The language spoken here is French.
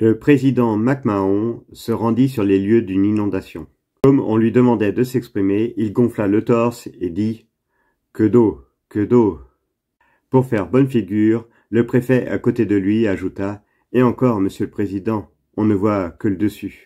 Le président MacMahon se rendit sur les lieux d'une inondation. Comme on lui demandait de s'exprimer, il gonfla le torse et dit « Que d'eau, que d'eau !» Pour faire bonne figure, le préfet à côté de lui ajouta « Et encore, monsieur le président, on ne voit que le dessus. »